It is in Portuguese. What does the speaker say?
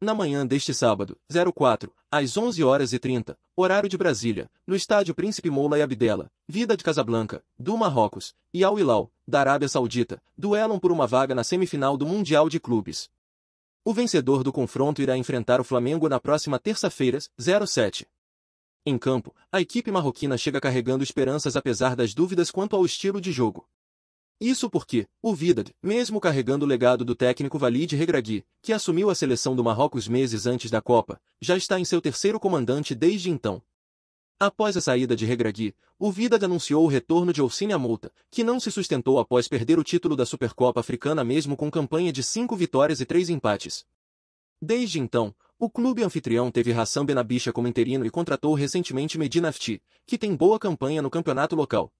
na manhã deste sábado, 04, às 11 horas e 30, horário de Brasília, no estádio Príncipe Moula e Abdela, Vida de Casablanca, do Marrocos, e Al Hilal, da Arábia Saudita, duelam por uma vaga na semifinal do Mundial de Clubes. O vencedor do confronto irá enfrentar o Flamengo na próxima terça-feira, 07. Em campo, a equipe marroquina chega carregando esperanças apesar das dúvidas quanto ao estilo de jogo. Isso porque, o Vidad, mesmo carregando o legado do técnico Valide Regragui, que assumiu a seleção do Marrocos meses antes da Copa, já está em seu terceiro comandante desde então. Após a saída de Regragui, o Vidad anunciou o retorno de Orsini Amouta, que não se sustentou após perder o título da Supercopa Africana mesmo com campanha de cinco vitórias e três empates. Desde então, o clube anfitrião teve Hassan Benabicha como interino e contratou recentemente Medina Fti, que tem boa campanha no campeonato local,